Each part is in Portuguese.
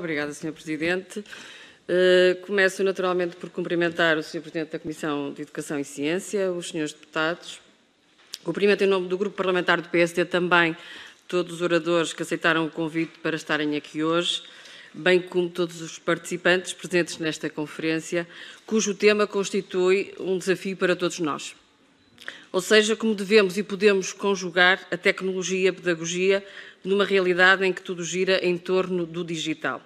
Muito obrigada, Sr. Presidente. Uh, começo naturalmente por cumprimentar o Sr. Presidente da Comissão de Educação e Ciência, os Srs. Deputados. Cumprimento em nome do Grupo Parlamentar do PSD também todos os oradores que aceitaram o convite para estarem aqui hoje, bem como todos os participantes presentes nesta conferência, cujo tema constitui um desafio para todos nós. Ou seja, como devemos e podemos conjugar a tecnologia e a pedagogia numa realidade em que tudo gira em torno do digital.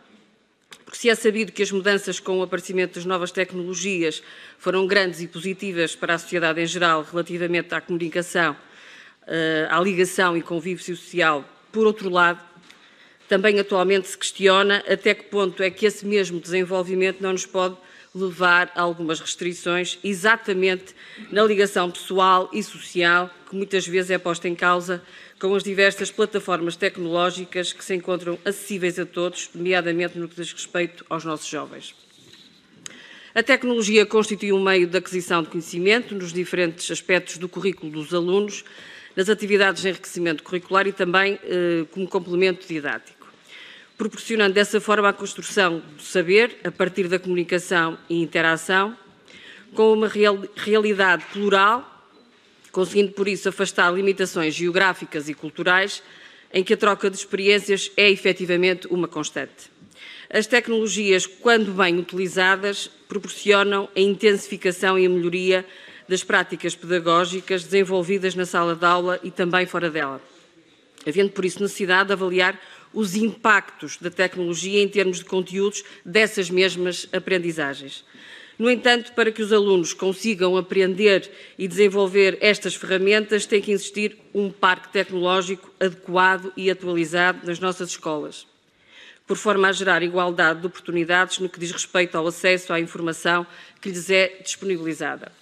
Porque se é sabido que as mudanças com o aparecimento das novas tecnologias foram grandes e positivas para a sociedade em geral relativamente à comunicação, eh, à ligação e convívio social, por outro lado, também atualmente se questiona até que ponto é que esse mesmo desenvolvimento não nos pode levar a algumas restrições, exatamente na ligação pessoal e social que muitas vezes é posta em causa com as diversas plataformas tecnológicas que se encontram acessíveis a todos, nomeadamente no que diz respeito aos nossos jovens. A tecnologia constitui um meio de aquisição de conhecimento nos diferentes aspectos do currículo dos alunos, nas atividades de enriquecimento curricular e também eh, como complemento didático proporcionando dessa forma a construção do saber a partir da comunicação e interação, com uma real, realidade plural, conseguindo por isso afastar limitações geográficas e culturais em que a troca de experiências é efetivamente uma constante. As tecnologias, quando bem utilizadas, proporcionam a intensificação e a melhoria das práticas pedagógicas desenvolvidas na sala de aula e também fora dela, havendo por isso necessidade de avaliar os impactos da tecnologia em termos de conteúdos dessas mesmas aprendizagens. No entanto, para que os alunos consigam aprender e desenvolver estas ferramentas, tem que existir um parque tecnológico adequado e atualizado nas nossas escolas, por forma a gerar igualdade de oportunidades no que diz respeito ao acesso à informação que lhes é disponibilizada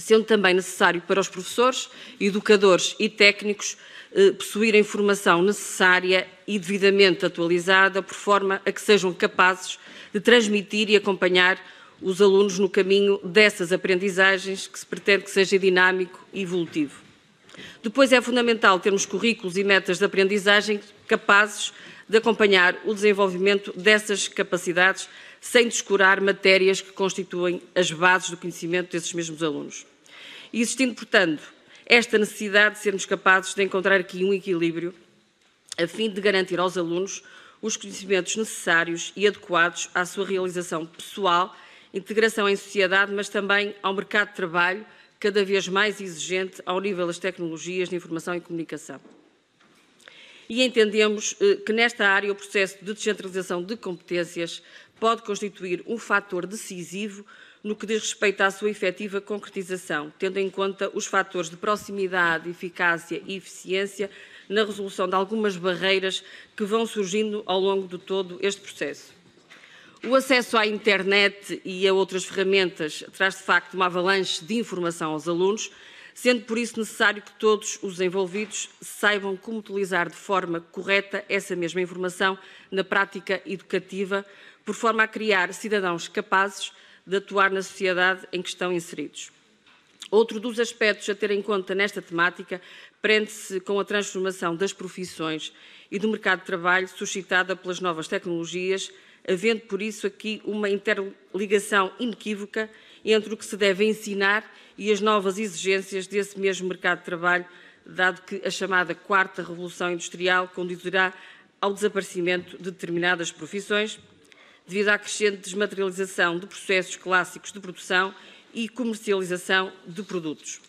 sendo também necessário para os professores, educadores e técnicos eh, possuírem formação necessária e devidamente atualizada, por forma a que sejam capazes de transmitir e acompanhar os alunos no caminho dessas aprendizagens que se pretende que seja dinâmico e evolutivo. Depois é fundamental termos currículos e metas de aprendizagem capazes de acompanhar o desenvolvimento dessas capacidades sem descurar matérias que constituem as bases do conhecimento desses mesmos alunos existindo, portanto, esta necessidade de sermos capazes de encontrar aqui um equilíbrio a fim de garantir aos alunos os conhecimentos necessários e adequados à sua realização pessoal, integração em sociedade, mas também ao mercado de trabalho cada vez mais exigente ao nível das tecnologias de informação e comunicação. E entendemos eh, que nesta área o processo de descentralização de competências pode constituir um fator decisivo no que diz respeito à sua efetiva concretização, tendo em conta os fatores de proximidade, eficácia e eficiência na resolução de algumas barreiras que vão surgindo ao longo de todo este processo. O acesso à internet e a outras ferramentas traz de facto uma avalanche de informação aos alunos, sendo por isso necessário que todos os envolvidos saibam como utilizar de forma correta essa mesma informação na prática educativa, por forma a criar cidadãos capazes de atuar na sociedade em que estão inseridos. Outro dos aspectos a ter em conta nesta temática prende-se com a transformação das profissões e do mercado de trabalho suscitada pelas novas tecnologias, havendo por isso aqui uma interligação inequívoca entre o que se deve ensinar e as novas exigências desse mesmo mercado de trabalho, dado que a chamada quarta revolução industrial conduzirá ao desaparecimento de determinadas profissões devido à crescente desmaterialização de processos clássicos de produção e comercialização de produtos,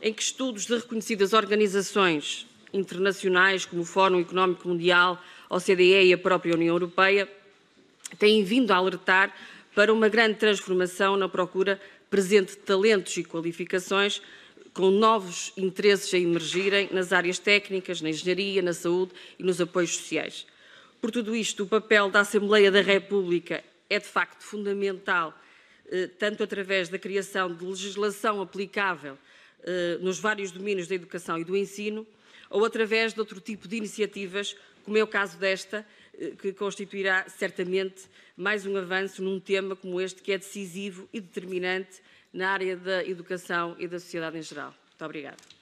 em que estudos de reconhecidas organizações internacionais, como o Fórum Económico Mundial, a OCDE e a própria União Europeia, têm vindo a alertar para uma grande transformação na procura presente de talentos e qualificações, com novos interesses a emergirem nas áreas técnicas, na engenharia, na saúde e nos apoios sociais. Por tudo isto, o papel da Assembleia da República é de facto fundamental, eh, tanto através da criação de legislação aplicável eh, nos vários domínios da educação e do ensino, ou através de outro tipo de iniciativas, como é o caso desta, eh, que constituirá certamente mais um avanço num tema como este, que é decisivo e determinante na área da educação e da sociedade em geral. Muito obrigada.